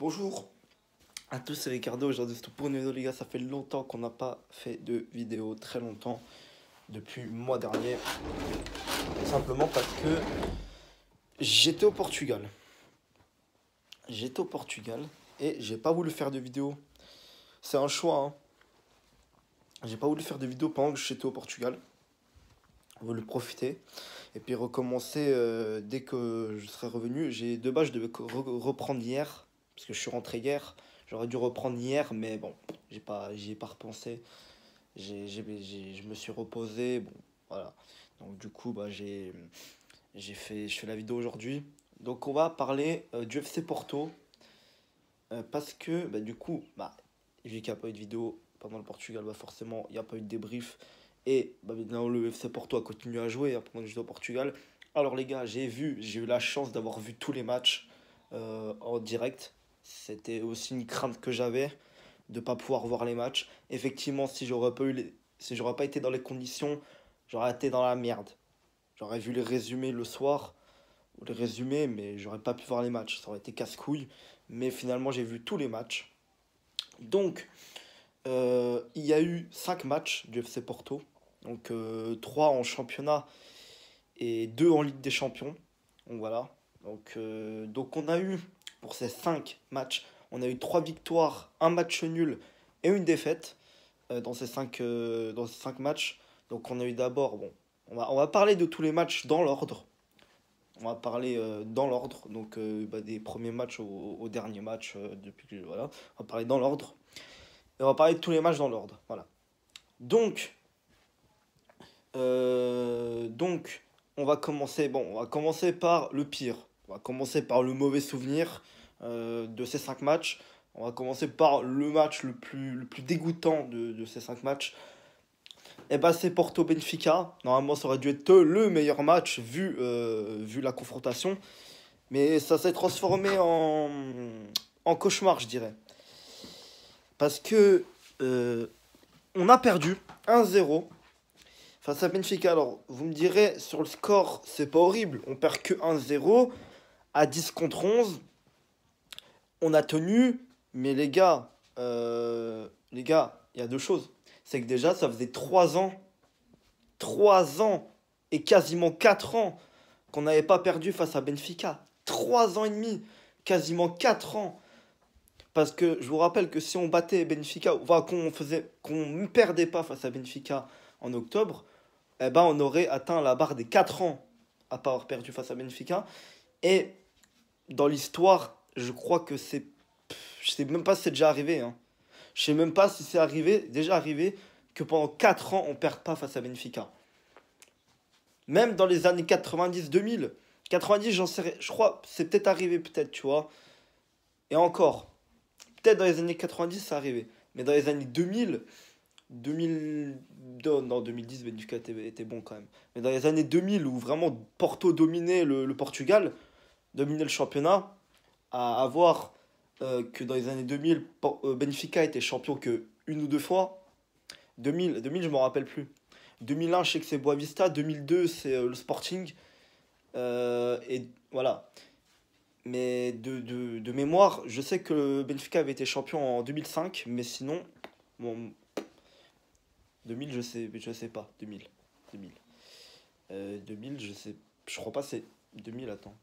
Bonjour à tous, c'est Ricardo. Aujourd'hui, c'est tout pour vidéo les gars. Ça fait longtemps qu'on n'a pas fait de vidéo, très longtemps, depuis le mois dernier. Simplement parce que j'étais au Portugal. J'étais au Portugal et j'ai pas voulu faire de vidéo. C'est un choix. Hein. J'ai pas voulu faire de vidéo pendant que j'étais au Portugal. Je veut le profiter et puis recommencer euh, dès que je serai revenu. J'ai deux base, je devais reprendre hier parce que je suis rentré hier, j'aurais dû reprendre hier, mais bon, j'ai pas, j'y ai pas repensé. je me suis reposé, bon, voilà. Donc du coup, bah, j'ai, fait, je fais la vidéo aujourd'hui. Donc on va parler euh, du FC Porto. Euh, parce que, bah, du coup, bah, vu qu'il n'y a pas eu de vidéo pendant le Portugal, bah, forcément, il n'y a pas eu de débrief. Et bah, maintenant, le FC Porto a continué à jouer hein, pendant que jeu au Portugal. Alors les gars, j'ai vu, j'ai eu la chance d'avoir vu tous les matchs euh, en direct. C'était aussi une crainte que j'avais de ne pas pouvoir voir les matchs. Effectivement, si j'aurais pas, si j'aurais pas été dans les conditions, j'aurais été dans la merde. J'aurais vu les résumés le soir, ou les résumés, mais j'aurais pas pu voir les matchs. Ça aurait été casse-couille. Mais finalement, j'ai vu tous les matchs. Donc, euh, il y a eu 5 matchs du FC Porto. Donc, euh, en championnat et 2 en Ligue des Champions. Donc, voilà. Donc, euh, donc on a eu pour ces 5 matchs. On a eu 3 victoires, un match nul et une défaite euh, dans, ces 5, euh, dans ces 5 matchs. Donc on a eu d'abord, bon, on va, on va parler de tous les matchs dans l'ordre. On va parler euh, dans l'ordre, donc bah, des premiers matchs au, dernier match depuis voilà. On va parler dans l'ordre. Et on va parler de tous les matchs dans l'ordre, voilà. Donc, donc, on va commencer. Bon, on va commencer par le pire. On va commencer par le mauvais souvenir. Euh, de ces 5 matchs. On va commencer par le match le plus, le plus dégoûtant de, ces 5 matchs. Et eh bah ben, c'est Porto Benfica. Normalement ça aurait dû être le meilleur match vu, euh, vu la confrontation. Mais ça s'est transformé en, en cauchemar je dirais. Parce que euh, on a perdu 1-0 face à Benfica. Alors vous me direz sur le score c'est pas horrible. On perd que 1-0 à 10 contre 11 on a tenu, mais les gars, euh, les gars, il y a deux choses. C'est que déjà, ça faisait trois ans, trois ans et quasiment quatre ans qu'on n'avait pas perdu face à Benfica. Trois ans et demi, quasiment quatre ans. Parce que je vous rappelle que si on battait Benfica, enfin, qu'on faisait, qu'on ne perdait pas face à Benfica en octobre, eh ben on aurait atteint la barre des 4 ans à pas avoir perdu face à Benfica. Et dans l'histoire je crois que c'est. Je sais même pas si c'est déjà arrivé. Hein. Je sais même pas si c'est arrivé, déjà arrivé, que pendant 4 ans, on perd pas face à Benfica. Même dans les années 90-2000. 90, j'en sais Je crois, c'est peut-être arrivé, peut-être, tu vois. Et encore. Peut-être dans les années 90, c'est arrivé. Mais dans les années 2000. 2000. Non, 2010, Benfica était, était, bon quand même. Mais dans les années 2000, où vraiment Porto dominait le, le Portugal, dominait le championnat à avoir euh, que dans les années 2000, euh, Benfica était champion que une ou deux fois. 2000, 2000 je m'en rappelle plus. 2001, je sais que c'est Boavista. 2002, c'est euh, le Sporting. et voilà. Mais de, mémoire, je sais que Benfica avait été champion en 2005, mais sinon, bon, 2000, je sais, je sais pas. 2000. 2000. 2000, je sais. Je crois pas c'est. 2000, attends.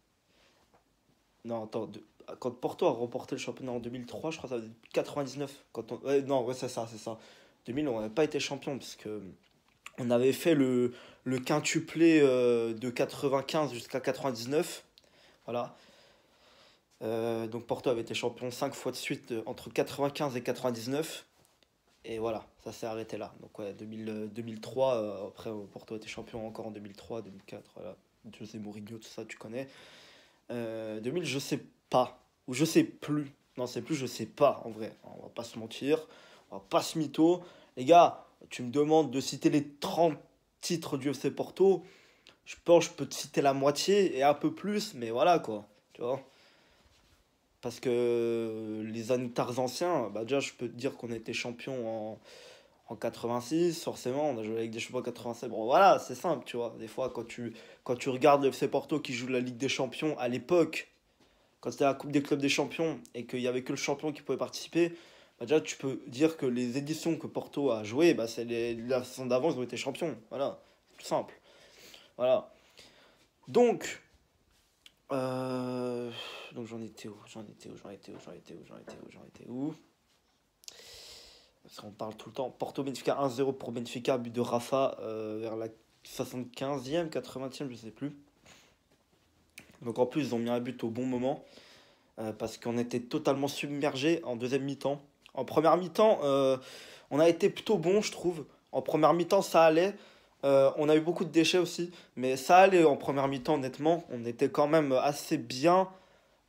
Non, attends quand Porto a remporté le championnat en 2003, je crois que ça 99. Quand on... non, ouais, c'est ça, c'est ça. 2000, on n'avait pas été champion parce que on avait fait le, le quintuplé euh, de 95 jusqu'à 99. Voilà. Euh, donc Porto avait été champion 5 fois de suite euh, entre 95 et 99. Et voilà, ça s'est arrêté là. Donc ouais, 2000, 2003, après Porto était champion encore en 2003, 2004, voilà. José Mourinho, tout ça, tu connais. 2000, euh, je sais pas. Ou je sais plus. Non, c'est plus, je sais pas, en vrai. On va pas se mentir. On va pas se mytho. Les gars, tu me demandes de citer les 30 titres du FC Porto. Je pense que je peux te citer la moitié et un peu plus, mais voilà quoi. Tu vois Parce que les années anciens, bah déjà, je peux te dire qu'on était champion en en 86, forcément, on a joué avec des chevaux en 87. Bon, voilà, c'est simple, tu vois. Des fois, quand tu, quand tu regardes le FC Porto qui joue la Ligue des Champions à l'époque, quand c'était la Coupe des Clubs des Champions et qu'il n'y avait que le champion qui pouvait participer, bah, déjà, tu peux dire que les éditions que Porto a jouées, bah, c'est les, la saison d'avant, ils ont été champions. Voilà, tout simple. Voilà. Donc, euh, donc j'en étais J'en étais où J'en où J'en étais où J'en étais où, j'en étais où parce qu'on parle tout le temps, Porto Benfica 1-0 pour Benfica, but de Rafa euh, vers la 75e, 80e, je sais plus. Donc en plus, ils ont mis un but au bon moment, euh, parce qu'on était totalement submergé en deuxième mi-temps. En première mi-temps, euh, on a été plutôt bon, je trouve. En première mi-temps, ça allait. on a eu beaucoup de déchets aussi, mais ça allait en première mi-temps, honnêtement. On était quand même assez bien.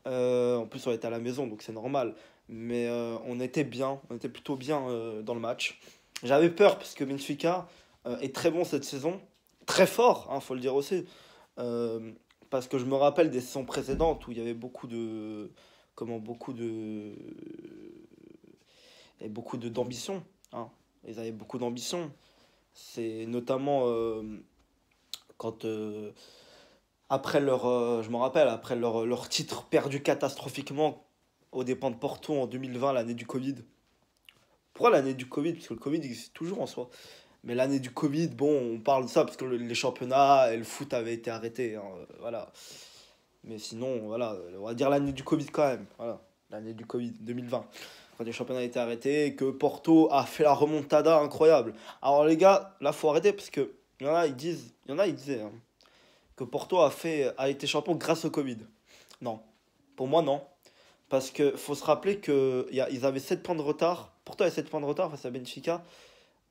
en plus, on était à la maison, donc c'est normal. Mais euh, on était bien, on était plutôt bien euh, dans le match. J'avais peur parce que Benfica euh, est très bon cette saison, très fort, il hein, faut le dire aussi. parce que je me rappelle des saisons précédentes où il y avait beaucoup de. Comment beaucoup de. Et beaucoup d'ambition. Hein. Ils avaient beaucoup d'ambition. C'est notamment quand après leur je me rappelle après leur, leur titre perdu catastrophiquement au dépens de Porto en 2020, l'année du Covid. Pourquoi l'année du Covid Parce que le Covid existe toujours en soi. Mais l'année du Covid, bon, on parle de ça parce que les championnats et le foot avaient été arrêtés. Hein, euh, voilà. Mais sinon, voilà, on va dire l'année du Covid quand même. Voilà, l'année du Covid 2020. Quand les championnats étaient arrêtés et que Porto a fait la remontada incroyable. Alors les gars, là, faut arrêter parce que y en a, ils disent, y en a, ils disaient hein, que Porto a, fait, a été champion grâce au Covid. Non. Pour moi, non. Parce que faut se rappeler qu'ils avaient 7 points de retard. Pourtant, il y 7 points de retard face à Benfica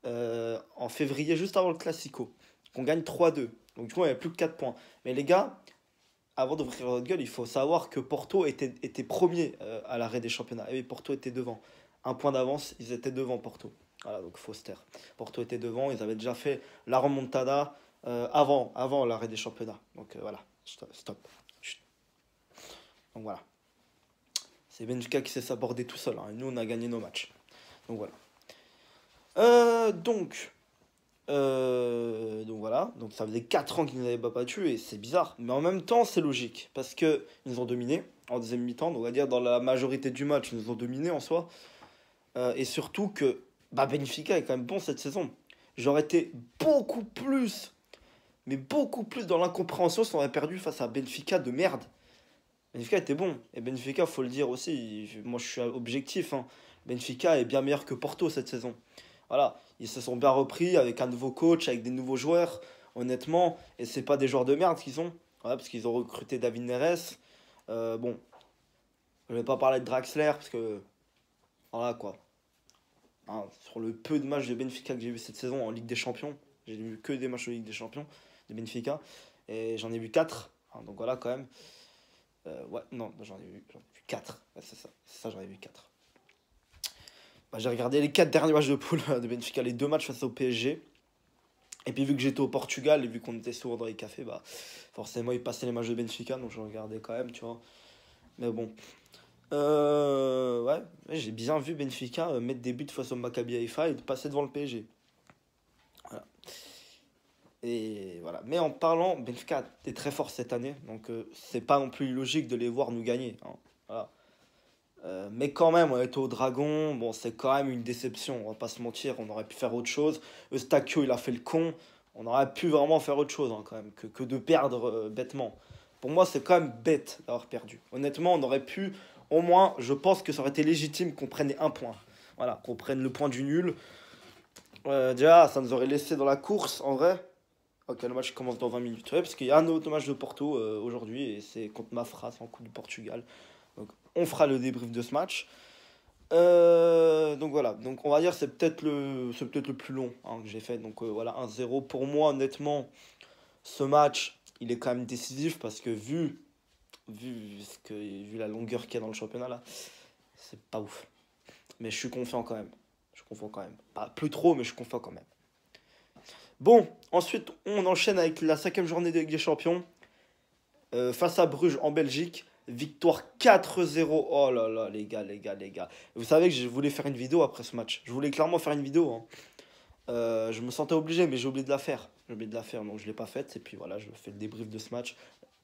euh, en février, juste avant le Classico. Qu'on gagne 3-2. Donc, du coup, il n'y avait plus que 4 points. Mais les gars, avant d'ouvrir votre gueule, il faut savoir que Porto était, était premier euh, à l'arrêt des championnats. Et eh Porto était devant. Un point d'avance, ils étaient devant Porto. Voilà, donc Foster. Porto était devant, ils avaient déjà fait la remontada euh, avant, avant l'arrêt des championnats. Donc voilà, stop. Donc voilà. Et Benfica qui sait s'aborder tout seul. Hein, et nous, on a gagné nos matchs. Donc voilà. Euh, donc, euh, donc voilà, donc ça faisait 4 ans qu'ils nous avaient pas battus et c'est bizarre. Mais en même temps, c'est logique parce que ils nous ont dominés en deuxième mi-temps. Donc on va dire dans la majorité du match, ils nous ont dominés en soi. Euh, et surtout que bah, Benfica est quand même bon cette saison. J'aurais été beaucoup plus, mais beaucoup plus dans l'incompréhension si on avait perdu face à Benfica de merde. Benfica était bon. Et Benfica, faut le dire aussi, moi je suis objectif. Hein. Benfica est bien meilleur que Porto cette saison. Voilà, ils se sont bien repris avec un nouveau coach, avec des nouveaux joueurs, honnêtement. Et ce c'est pas des joueurs de merde qu'ils ont. parce qu'ils ont recruté David Neres. Euh, bon, je vais pas parler de Draxler parce que. Voilà quoi. Hein, sur le peu de matchs de Benfica que j'ai vu cette saison en Ligue des Champions, j'ai vu que des matchs de Ligue des Champions de Benfica. Et j'en ai vu 4. Hein, donc voilà quand même. Euh, ouais, non, j'en ai vu, 4. c'est ça, ça j'en ai vu 4. Bah, j'ai regardé les 4 derniers matchs de poule de Benfica, les deux matchs face au PSG. Et puis vu que j'étais au Portugal et vu qu'on était souvent dans les cafés, bah forcément ils passaient les matchs de Benfica, donc j'en regardais quand même, tu vois. Mais bon. Euh, ouais, j'ai bien vu Benfica euh, mettre des buts face au Maccabi Haifa et de passer devant le PSG. Et voilà. Mais en parlant, Benfica était très fort cette année, donc euh, c'est pas non plus logique de les voir nous gagner. Hein. Voilà. Euh, mais quand même, on est au Dragon, bon, c'est quand même une déception, on va pas se mentir, on aurait pu faire autre chose. Eustachio, il a fait le con, on aurait pu vraiment faire autre chose hein, quand même, que, que de perdre euh, bêtement. Pour moi, c'est quand même bête d'avoir perdu. Honnêtement, on aurait pu, au moins, je pense que ça aurait été légitime qu'on prenne un point. Voilà, qu'on prenne le point du nul. déjà, ça nous aurait laissé dans la course, en vrai. Ok, le match commence dans 20 minutes. Ouais, parce qu'il y a un autre match de Porto euh, aujourd'hui et c'est contre Mafra, c'est en Coupe du Portugal. Donc on fera le débrief de ce match. Euh, donc voilà, donc on va dire c'est peut-être le c'est peut-être le plus long hein, que j'ai fait. Donc euh, voilà, 1-0 pour moi honnêtement ce match, il est quand même décisif parce que vu vu, que, vu la longueur qu'il y a dans le championnat c'est pas ouf. Mais je suis confiant quand même. Je suis confiant quand même. Pas plus trop mais je suis confiant quand même. Bon, ensuite, on enchaîne avec la cinquième journée des Champions. Euh, face à Bruges en Belgique. Victoire 4-0. Oh là là, les gars, les gars, les gars. Vous savez que je voulais faire une vidéo après ce match. Je voulais clairement faire une vidéo. Hein. Euh, je me sentais obligé, mais j'ai oublié de la faire. J'ai oublié de la faire, donc je ne l'ai pas faite. Et puis voilà, je fais le débrief de ce match.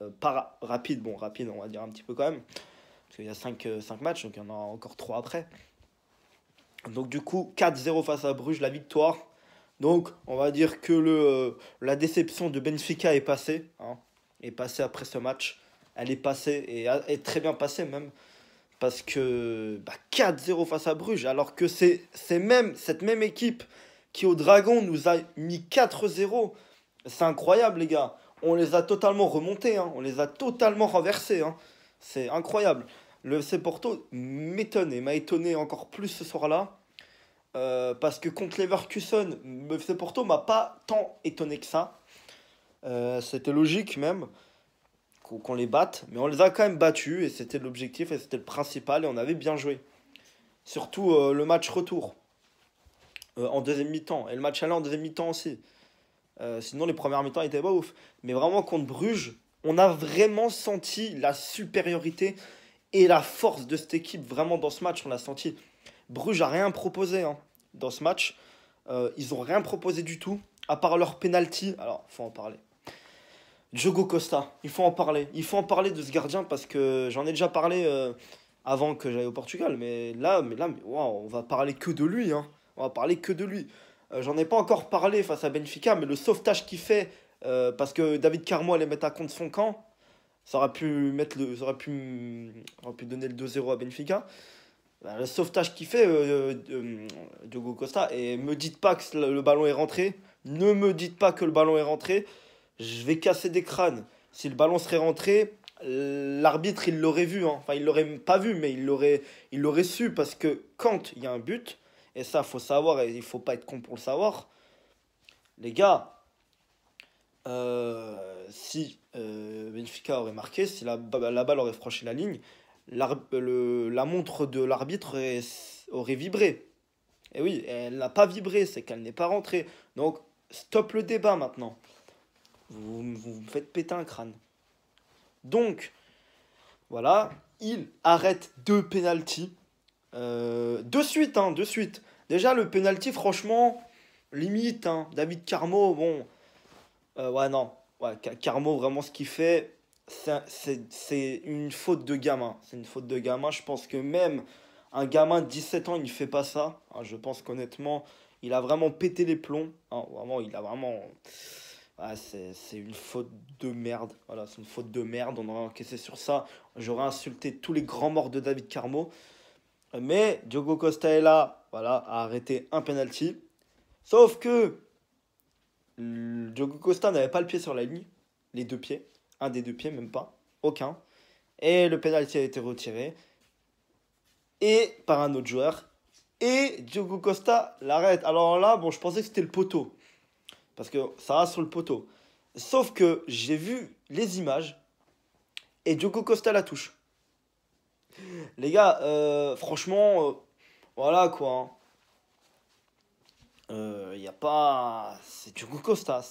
Euh, pas rapide, bon, rapide, on va dire un petit peu quand même. Parce qu'il y a 5, 5 matchs, donc il y en a encore 3 après. Donc du coup, 4-0 face à Bruges, la victoire. Donc, on va dire que le, euh, la déception de Benfica est passée, hein, est passée après ce match. Elle est passée et est très bien passée même. Parce que bah, 4-0 face à Bruges, alors que c'est même cette même équipe qui au Dragon nous a mis 4-0. C'est incroyable les gars. On les a totalement remontés, hein. on les a totalement renversés. Hein. C'est incroyable. Le FC Porto m'étonne et m'a étonné encore plus ce soir-là. Euh, parce que contre Leverkusen, le FC Porto m'a pas tant étonné que ça. Euh, c'était logique même qu'on les batte, mais on les a quand même battus et c'était l'objectif et c'était le principal et on avait bien joué. Surtout euh, le match retour en deuxième mi-temps et le match aller en deuxième mi-temps aussi. sinon les premières mi-temps étaient pas ouf, mais vraiment contre Bruges, on a vraiment senti la supériorité et la force de cette équipe vraiment dans ce match, on l'a senti. Bruges a rien proposé. Hein dans ce match. Euh, ils n'ont rien proposé du tout, à part leur penalty. Alors, faut en parler. Diogo Costa, il faut en parler. Il faut en parler de ce gardien parce que j'en ai déjà parlé euh, avant que j'aille au Portugal. Mais là, mais là mais, on va parler que de lui. Hein. On va parler que de lui. Euh, j'en ai pas encore parlé face à Benfica, mais le sauvetage qu'il fait, parce que David Carmo allait mettre à compte son camp, ça aurait pu, mettre le, aurait pu, aurait pu donner le 2-0 à Benfica. Bah, le sauvetage qu'il fait, euh, de euh, Diogo Costa, et me dites pas que le ballon est rentré. Ne me dites pas que le ballon est rentré. Je vais casser des crânes. Si le ballon serait rentré, l'arbitre, il l'aurait vu. Hein. Enfin, il l'aurait pas vu, mais il l'aurait, su. Parce que quand il y a un but, et ça, faut savoir, et il faut pas être con pour le savoir, les gars, euh, si Benfica aurait marqué, si la, la balle aurait franchi la ligne, la montre de l'arbitre aurait vibré. Et eh oui, elle n'a pas vibré, c'est qu'elle n'est pas rentrée. Donc, stop le débat maintenant. Vous, vous, faites péter un crâne. Donc, voilà, il arrête deux pénalties. Euh, de suite, hein, de suite. Déjà, le pénalty, franchement, limite. Hein. David Carmo, bon. Euh, ouais, non. Carmo, vraiment, ce qu'il fait, c'est une faute de gamin. C'est une faute de gamin. Je pense que même un gamin de 17 ans, il ne fait pas ça. Hein, je pense qu'honnêtement, il a vraiment pété les plombs. Hein, vraiment, il a vraiment. Ah, c'est une faute de merde. Voilà, c'est une faute de merde. On aurait encaissé sur ça. J'aurais insulté tous les grands morts de David Carmo. Mais Diogo Costa est là. Voilà, a arrêté un penalty. Sauf que Diogo Costa n'avait pas le pied sur la ligne. Les deux pieds un des deux pieds, même pas, aucun. Et le penalty a été retiré. Et par un autre joueur. Et Diogo Costa l'arrête. Alors là, bon, je pensais que c'était le poteau. Parce que ça va sur le poteau. Sauf que j'ai vu les images. Et Diogo Costa la touche. Les gars, euh, franchement, euh, voilà quoi. Hein a pas. C'est Diogo Costa.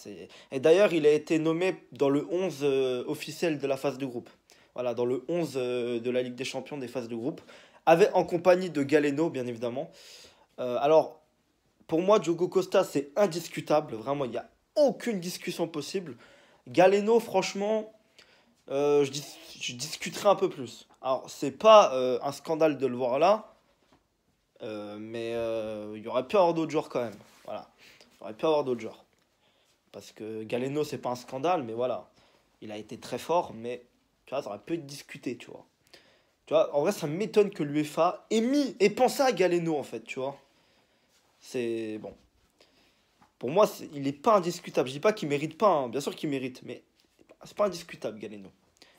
Et d'ailleurs, il a été nommé dans le 11 euh, officiel de la phase de groupe. Voilà, dans le 11 euh, de la Ligue des Champions des phases de groupe. Avec, en compagnie de Galeno, bien évidemment. Euh, alors, pour moi, Diogo Costa, c'est indiscutable. Vraiment, il n'y a aucune discussion possible. Galeno, franchement, je, dis, discuterai un peu plus. Alors, c'est pas un scandale de le voir là, mais il y aurait pu avoir d'autres joueurs quand même. Voilà. aurait pu avoir d'autres genres. Parce que Galeno, c'est pas un scandale, mais voilà. Il a été très fort, mais tu vois, ça aurait pu être discuté, tu vois. Tu vois, en vrai, ça m'étonne que l'UEFA ait mis et pensé à Galeno, en fait, tu vois. C'est bon. Pour moi, il n'est pas indiscutable. Je dis pas qu'il mérite pas, hein. bien sûr qu'il mérite, mais c'est pas indiscutable, Galeno.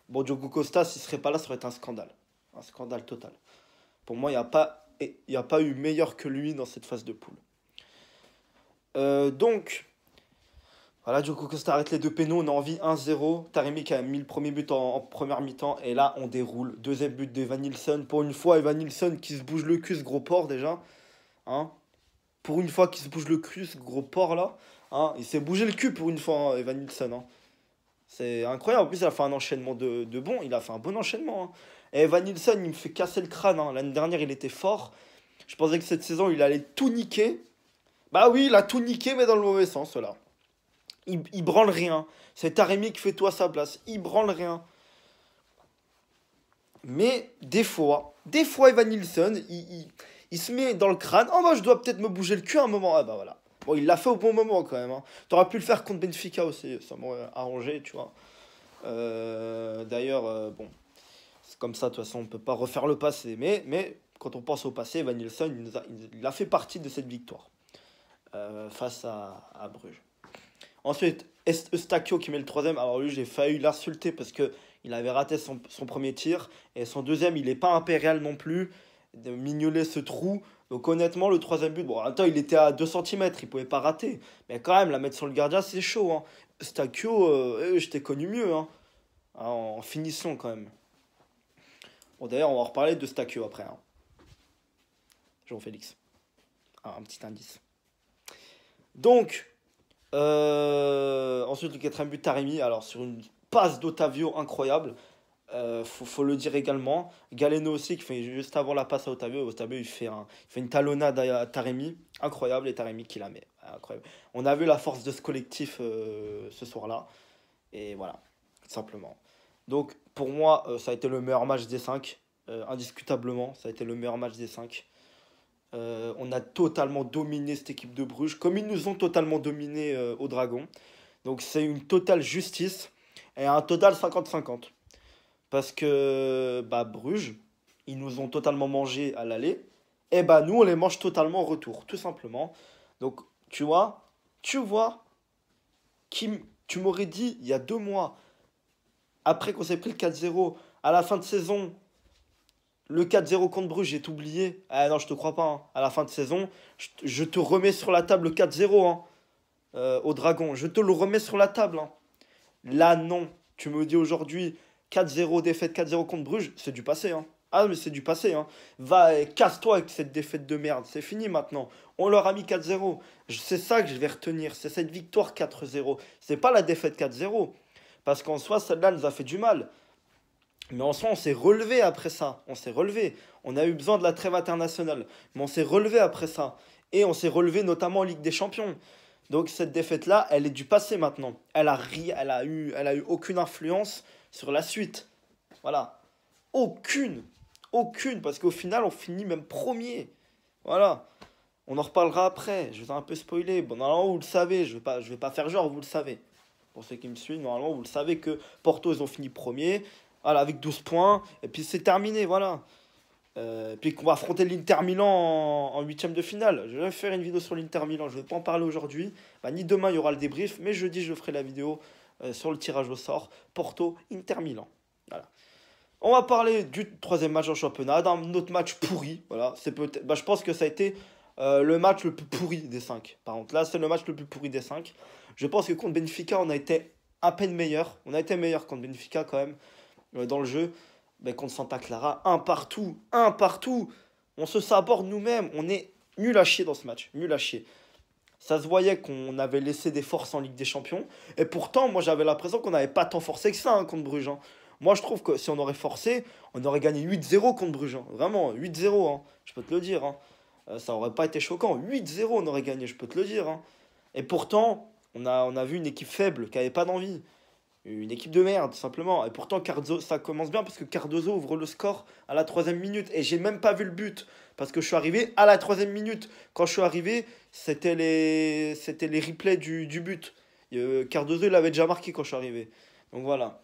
Bon, Diogo Costa, s'il serait pas là, ça aurait été un scandale. Un scandale total. Pour moi, il n'y a, pas... a pas eu meilleur que lui dans cette phase de poule. Euh, donc, voilà, du coup, Costa arrête les deux pénaux, on a envie 1-0. Taremi qui a mis le premier but en, première mi-temps, et là, on déroule. Deuxième but d'Evan Nilsson. Pour une fois, Evan Nilsson qui se bouge le cul, ce gros porc déjà. Hein pour une fois, qui se bouge le cul, ce gros porc là. Hein il s'est bougé le cul pour une fois, hein, Evan Nilsson. Hein C'est incroyable. En plus, il a fait un enchaînement de, de bon. Il a fait un bon enchaînement. Hein. Et Evan Nilsson, il me fait casser le crâne. Hein. L'année dernière, il était fort. Je pensais que cette saison, il allait tout niquer. Bah oui, il a tout niqué, mais dans le mauvais sens, là. Il, il branle rien. C'est Arémi qui fait tout à sa place. Il branle rien. Mais des fois, des fois, Evan Nielsen, il, se met dans le crâne. Oh, moi bah, je dois peut-être me bouger le cul un moment. Ah, bah voilà. Bon, il l'a fait au bon moment quand même. Hein. T'aurais pu le faire contre Benfica aussi. Ça m'aurait arrangé, tu vois. Euh, d'ailleurs, euh, bon, c'est comme ça, de toute façon, on peut pas refaire le passé. Mais, mais quand on pense au passé, Evan Nielsen, il a fait partie de cette victoire. Euh, face à, Bruges. Ensuite, Eustachio qui met le troisième. Alors lui, j'ai failli l'insulter parce que il avait raté son, premier tir. Et son deuxième, il n'est pas impérial non plus. De mignoler ce trou. Donc honnêtement, le troisième but, bon, attends, il était à 2 cm, il pouvait pas rater. Mais quand même, la mettre sur le gardien, c'est chaud. Hein. Euh, euh, je t'ai connu mieux. Hein. Ah, en, finissant quand même. Bon, d'ailleurs, on va reparler de Stakio après. Hein. Jean-Félix. Ah, un petit indice. Donc, euh, ensuite le quatrième but, Taremi, alors sur une passe d'Otavio incroyable. Euh, faut, le dire également. Galeno aussi, qui fait juste avant la passe à Otavio. Otavio, il fait, un, il fait une talonnade à Taremi. Incroyable, et Taremi qui la met. Incroyable. On a vu la force de ce collectif euh, ce soir-là. Et voilà, tout simplement. Donc, pour moi, euh, ça a été le meilleur match des 5. indiscutablement, ça a été le meilleur match des 5. Euh, on a totalement dominé cette équipe de Bruges, comme ils nous ont totalement dominé euh, au Dragon. Donc c'est une totale justice et un total 50-50. Parce que bah, Bruges, ils nous ont totalement mangé à l'aller. Et bah nous, on les mange totalement en retour, tout simplement. Donc tu vois, tu vois, qui, tu m'aurais dit il y a deux mois, après qu'on s'est pris le 4-0, à la fin de saison, le 4-0 contre Bruges, j'ai oublié. Ah non, je te crois pas. Hein. À la fin de saison, je, te remets sur la table le 4-0 hein, euh, au Dragon. Je te le remets sur la table. Hein. Là, non. Tu me dis aujourd'hui 4-0 défaite, 4-0 contre Bruges, c'est du passé. Hein. Ah, mais c'est du passé. hein. Va, casse-toi avec cette défaite de merde. C'est fini maintenant. On leur a mis 4-0. C'est ça que je vais retenir. C'est cette victoire 4-0. C'est pas la défaite 4-0. Parce qu'en soi, celle-là nous a fait du mal. Mais en soi, on s'est relevé après ça. On s'est relevé. On a eu besoin de la trêve internationale. Mais on s'est relevé après ça. Et on s'est relevé notamment en Ligue des Champions. Donc cette défaite-là, elle est du passé maintenant. Elle a elle a eu, elle a eu aucune influence sur la suite. Voilà. Aucune. Aucune. Parce qu'au final, on finit même premier. Voilà. On en reparlera après. Je vais un peu spoiler. Bon, normalement, vous le savez. Je ne vais, pas, je vais pas faire genre, vous le savez. Pour ceux qui me suivent, normalement, vous le savez que Porto, ils ont fini premier voilà, avec 12 points, et puis c'est terminé, voilà. Euh, puis qu'on va affronter l'Inter Milan en huitième de finale. Je vais faire une vidéo sur l'Inter Milan, je ne vais pas en parler aujourd'hui, bah, ni demain il y aura le débrief, mais jeudi je ferai la vidéo euh, sur le tirage au sort Porto-Inter Milan. Voilà. On va parler du troisième match en championnat, d'un autre match pourri. Voilà, c'est peut Bah, je pense que ça a été euh, le match le plus pourri des cinq. Par contre, là, c'est le match le plus pourri des cinq. Je pense que contre Benfica, on a été à peine meilleur. On a été meilleur contre Benfica quand même. Euh, dans le jeu, mais ben, contre Santa Clara, un partout, un partout. On se saborde nous-mêmes, on est nul à chier dans ce match, nul à chier. Ça se voyait qu'on avait laissé des forces en Ligue des Champions, et pourtant, moi j'avais l'impression qu'on n'avait pas tant forcé que ça hein, contre Bruges. Hein. Moi je trouve que si on aurait forcé, on aurait gagné 8-0 contre Bruges. Hein. Vraiment, 8-0, je peux te le dire. Euh, ça aurait pas été choquant. 8-0, on aurait gagné, je peux te le dire. Et pourtant, on a, on a vu une équipe faible, qui n'avait pas d'envie une équipe de merde, simplement. Et pourtant, Cardozo, ça commence bien parce que Cardozo ouvre le score à la troisième minute. Et j'ai même pas vu le but parce que je suis arrivé à la troisième minute. Quand je suis arrivé, c'était les, c'était les replays du, du but. Euh, Cardozo, il l'avait déjà marqué quand je suis arrivé. Donc voilà.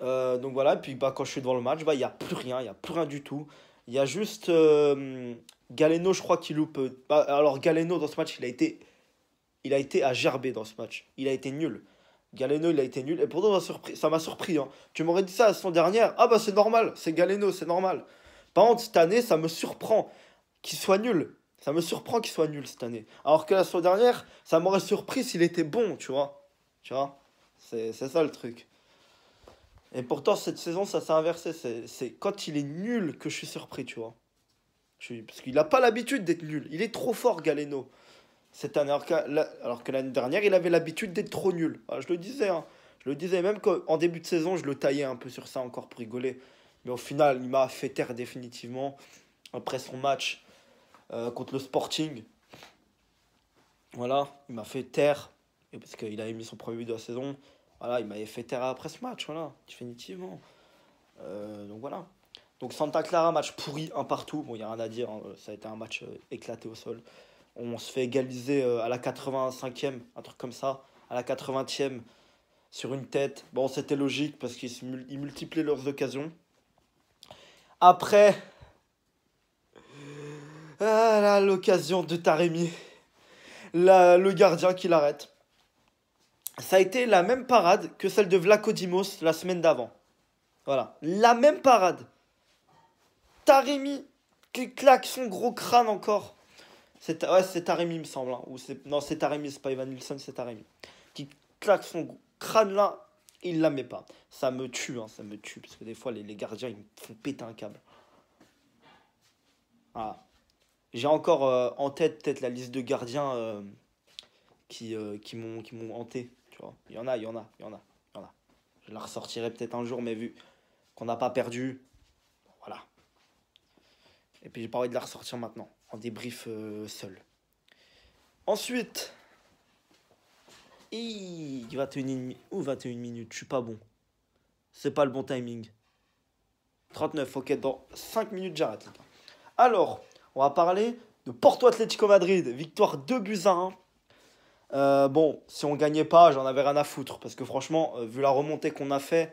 Euh, donc voilà, et puis bah, quand je suis devant le match, bah, il y n'y a plus rien, il n'y a plus rien du tout. Il y a juste euh, Galeno, je crois, qui loupe. Bah, alors Galeno, dans ce match, il a été, il a été à gerber dans ce match. Il a été nul. Galeno, il a été nul. Et pourtant, ça m'a surpris. Hein. Tu m'aurais dit ça la saison dernière. Ah bah c'est normal, c'est Galeno, c'est normal. Par contre, cette année, ça me surprend qu'il soit nul. Ça me surprend qu'il soit nul cette année. Alors que la saison dernière, ça m'aurait surpris s'il était bon, tu vois. Tu vois C'est ça le truc. Et pourtant, cette saison, ça s'est inversé. C'est quand il est nul que je suis surpris, tu vois. Je Parce qu'il n'a pas l'habitude d'être nul. Il est trop fort, Galeno cette année. Alors que l'année dernière, il avait l'habitude d'être trop nul. Ah, je le disais, hein. je le disais même qu'en début de saison, je le taillais un peu sur ça encore pour rigoler. Mais au final, il m'a fait taire définitivement après son match euh, contre le Sporting. Voilà, il m'a fait taire et parce qu'il avait mis son premier but de la saison. Voilà, il m'avait fait taire après ce match, voilà, définitivement. Euh, donc voilà. Donc Santa Clara, match pourri, un partout. Bon, il n'y a rien à dire, hein. ça a été un match euh, éclaté au sol on se fait égaliser euh, à la 85e, un truc comme ça, à la 80e, sur une tête. Bon, c'était logique parce qu'ils multipliaient leurs occasions. Après, ah, l'occasion de Taremi, le gardien qui l'arrête. Ça a été la même parade que celle de Vlacodimos la semaine d'avant. Voilà, la même parade. Taremi qui claque son gros crâne encore c'est ouais, c'est Taremi, me semble. Hein, ou non, c'est Taremi, c'est pas Ivan Nilsson, c'est Taremi qui claque son crâne là, il la met pas. Ça me tue, hein, ça me tue parce que des fois les, gardiens ils me font péter un câble. Ah. J'ai encore euh, en tête peut-être la liste de gardiens euh, euh, qui m'ont qui m'ont hanté, tu vois. Il y en a, il y en a, il y en a, il y en a. Je la ressortirai peut-être un jour mais vu qu'on n'a pas perdu, voilà. Et puis j'ai pas envie de la ressortir maintenant en débrief euh, seul. Ensuite, il 21, ou 21 minutes, je suis pas bon. C'est pas le bon timing. 39, ok, dans 5 minutes j'arrête. Alors, on va parler de Porto Atlético Madrid, victoire 2 buts euh, bon, si on gagnait pas, j'en avais rien à foutre, parce que franchement, euh, vu la remontée qu'on a fait,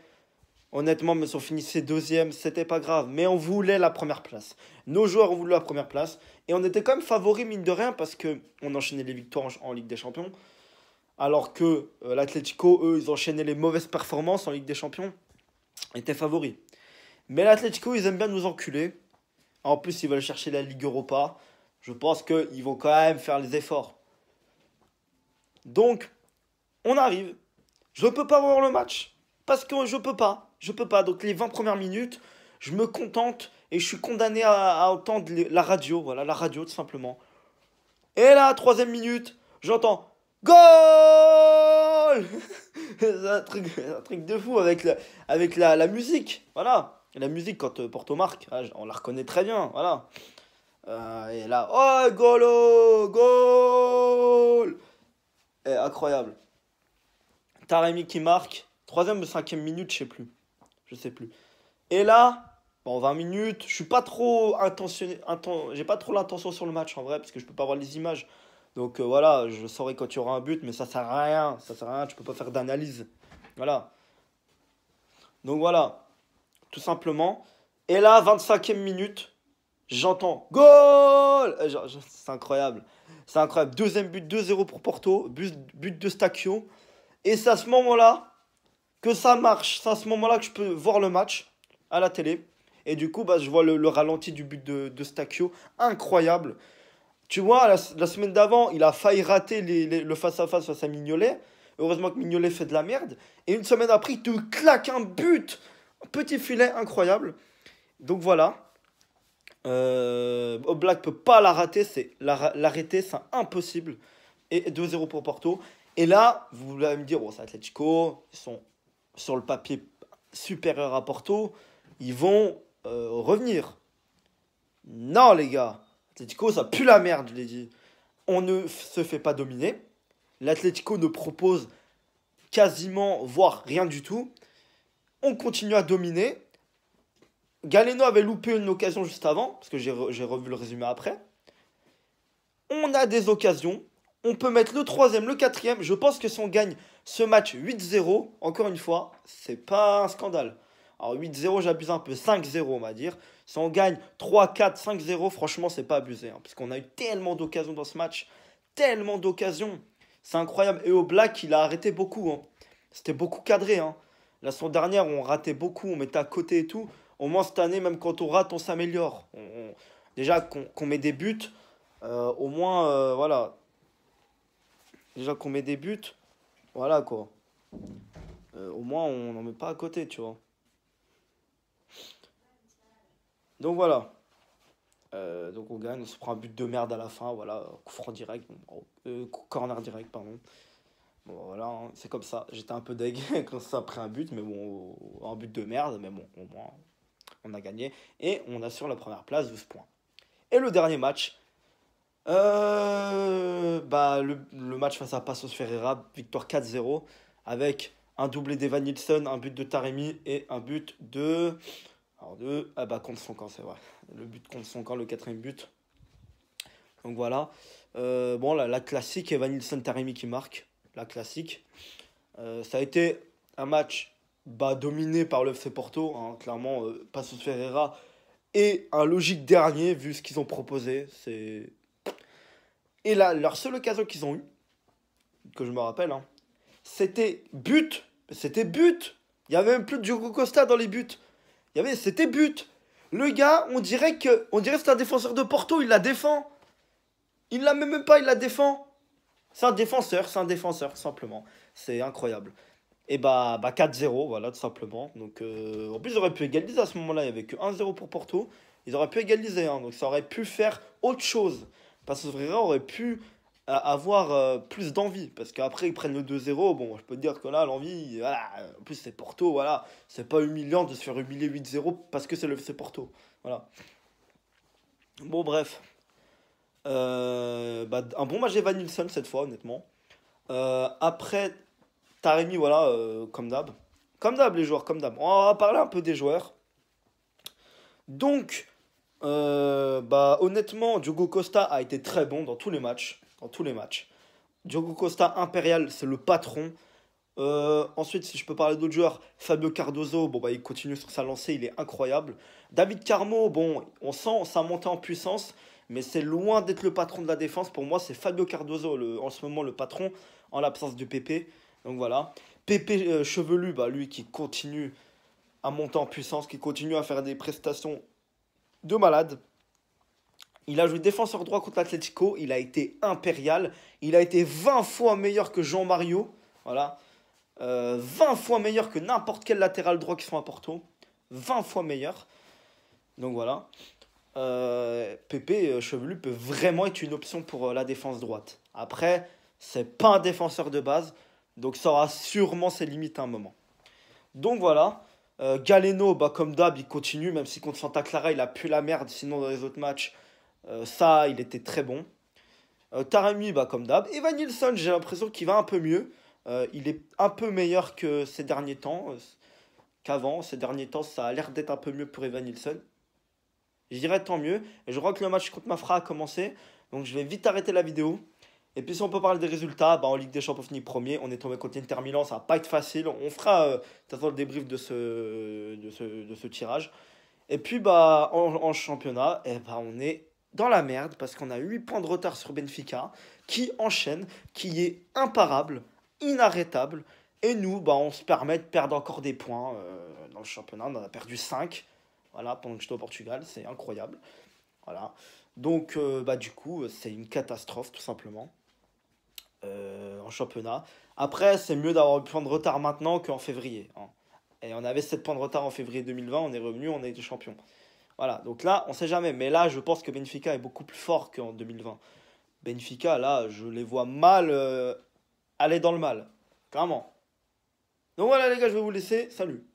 Honnêtement, mais si on finissait deuxième, c'était pas grave. Mais on voulait la première place. Nos joueurs ont voulu la première place. Et on était quand même favoris, mine de rien, parce qu'on enchaînait les victoires en, Ligue des Champions. Alors que euh, l'Atletico, eux, ils enchaînaient les mauvaises performances en Ligue des Champions. étaient favoris. Mais l'Atletico, ils aiment bien nous enculer. En plus, ils veulent chercher la Ligue Europa. Je pense qu'ils vont quand même faire les efforts. Donc, on arrive. Je peux pas voir le match. Parce que je peux pas je peux pas. Donc les 20 premières minutes, je me contente et je suis condamné à, entendre la radio. Voilà, la radio tout simplement. Et là, troisième minute, j'entends Goal C'est un truc, de fou avec, avec la, musique. Voilà. la musique, quand euh, Porto marque, ah, on la reconnaît très bien. Voilà. Euh, et là, oh, Golo Goal oh, eh, Incroyable. Taremi qui marque. Troisième ou cinquième minute, je sais plus je sais plus. Et là, bon, 20 minutes, je suis pas trop intentionné, j'ai pas trop l'intention sur le match en vrai, parce que je peux pas voir les images. Donc euh, voilà, je saurai quand tu auras un but, mais ça sert à rien, ça sert à rien, tu peux pas faire d'analyse. Voilà. Donc voilà, tout simplement. Et là, 25e minute, j'entends goal euh, C'est incroyable. C'est incroyable. Deuxième but, 2-0 pour Porto, but, but de Stacchio. Et c'est à ce moment-là que ça marche, c'est à ce moment-là que je peux voir le match à la télé. Et du coup, bah, je vois le, ralenti du but de, de Stacchio. Incroyable. Tu vois, la, semaine d'avant, il a failli rater les, le face-à-face face à Mignolet. Heureusement que Mignolet fait de la merde. Et une semaine après, il te claque un but. Un petit filet incroyable. Donc voilà. Euh, Black peut pas la rater. C'est, l'arrêter, c'est impossible. Et 2-0 pour Porto. Et là, vous allez me dire, oh, c'est Atletico. Ils sont sur le papier supérieur à Porto, ils vont euh, revenir. Non, les gars, Atletico, ça pue la merde, je l'ai dit. On ne se fait pas dominer. L'Atletico ne propose quasiment, voire rien du tout. On continue à dominer. Galeno avait loupé une occasion juste avant, parce que j'ai revu le résumé après. On a des occasions, on peut mettre le troisième, le quatrième. Je pense que si on gagne ce match 8-0, encore une fois, c'est pas un scandale. Alors 8-0, j'abuse un peu. 5-0, on va dire. Si on gagne 3-4, 5-0, franchement, c'est pas abusé. Hein, parce a eu tellement d'occasions dans ce match. Tellement d'occasions. C'est incroyable. Et au Black, il a arrêté beaucoup. Hein. C'était beaucoup cadré. Hein. La saison dernière, on ratait beaucoup. On mettait à côté et tout. Au moins, cette année, même quand on rate, on s'améliore. Déjà, qu'on met des buts. Euh, au moins, euh, voilà, déjà qu'on met des buts, voilà quoi. Euh, au moins, on n'en met pas à côté, tu vois. Donc voilà. Euh, donc on gagne, on se prend un but de merde à la fin, voilà, coup franc direct, euh, corner direct, pardon. voilà, hein. c'est comme ça. J'étais un peu deg quand ça a pris un but, mais bon, un but de merde, mais bon, au moins, on a gagné. Et on assure la première place 12 points. Et le dernier match, euh, bah, le, match face à Passos Ferreira, victoire 4-0, avec un doublé d'Evan Nielsen, un but de Taremi et un but de. Alors, de. Ah bah, contre son camp, c'est vrai. Le but contre son camp, le quatrième but. Donc voilà. Euh, bon, la, classique, Evan nielsen taremi qui marque. La classique. Euh, ça a été un match bah, dominé par le FC Porto. Hein, clairement, Passos Ferreira et un logique dernier vu ce qu'ils ont proposé. C'est et là, leur seule occasion qu'ils ont eu que je me rappelle, hein, c'était but. C'était but. Il y avait même plus de Diogo Costa dans les buts. Il y avait, c'était but. Le gars, on dirait que, on dirait c'est un défenseur de Porto. Il la défend. Il la met même pas. Il la défend. C'est un défenseur. C'est un défenseur simplement. C'est incroyable. Et bah, bah 4-0, voilà, tout simplement. Donc, euh, en plus, ils auraient pu égaliser à ce moment-là. Il n'y avait que 1-0 pour Porto. Ils auraient pu égaliser, hein. donc ça aurait pu faire autre chose que Ferreira aurait pu euh, avoir euh, plus d'envie parce qu'après ils prennent le 2-0 bon je peux te dire que là l'envie euh, en plus c'est Porto voilà c'est pas humiliant de se faire humilier 8-0 parce que c'est le Porto voilà bon bref bah, un bon match d'Evan Nilsson cette fois honnêtement après Taremi voilà comme d'hab comme d'hab les joueurs comme d'hab on va parler un peu des joueurs donc euh, bah, honnêtement, Diogo Costa a été très bon dans tous les matchs. Dans tous les matchs. Diogo Costa, impérial, c'est le patron. Euh, ensuite, si je peux parler d'autres joueurs, Fabio Cardozo, bon, bah, il continue sur sa lancée, il est incroyable. David Carmo, bon, on sent sa montée en puissance, mais c'est loin d'être le patron de la défense. Pour moi, c'est Fabio Cardozo, le, en ce moment, le patron, en l'absence du PP Donc voilà. PP euh, Chevelu, bah, lui qui continue à monter en puissance, qui continue à faire des prestations deux malades Il a joué défenseur droit contre l'Atlético, il a été impérial, il a été 20 fois meilleur que Jean Mario, voilà. 20 euh, fois meilleur que n'importe quel latéral droit qui soit à Porto, 20 fois meilleur. Donc voilà. Euh, Pépé euh, Chevelu peut vraiment être une option pour euh, la défense droite. Après, c'est pas un défenseur de base, donc ça aura sûrement ses limites à un moment. Donc voilà, euh, Galeno, bah, comme d'hab, il continue, même si contre Santa Clara, il a pu la merde, sinon dans les autres matchs, euh, ça, il était très bon. Euh, Taremi bah, comme d'hab. Evan Nilsson, j'ai l'impression qu'il va un peu mieux. il est un peu meilleur que ces derniers temps, qu'avant. Ces derniers temps, ça a l'air d'être un peu mieux pour Evan Nilsson. Je dirais tant mieux. Et je crois que le match contre Mafra a commencé, donc je vais vite arrêter la vidéo. Et puis si on peut parler des résultats, bah, en Ligue des Champions, on finit premier, on est tombé contre Inter Milan, ça va pas être facile. On fera euh, le débrief de ce, de ce, de ce tirage. Et puis bah, en, championnat, et eh bah, on est dans la merde parce qu'on a 8 points de retard sur Benfica, qui enchaîne, qui est imparable, inarrêtable. Et nous, bah, on se permet de perdre encore des points euh, dans le championnat. On en a perdu 5 voilà, pendant que j'étais au Portugal, c'est incroyable. Voilà. Donc, euh, bah, du coup, c'est une catastrophe, tout simplement. Euh, en championnat. Après, c'est mieux d'avoir eu point de retard maintenant qu'en février. Hein. Et on avait 7 points de retard en février 2020, on est revenu, on a été champion. Voilà, donc là, on sait jamais. Mais là, je pense que Benfica est beaucoup plus fort qu'en 2020. Benfica, là, je les vois mal euh, aller dans le mal. Clairement. Donc voilà, les gars, je vais vous laisser. Salut.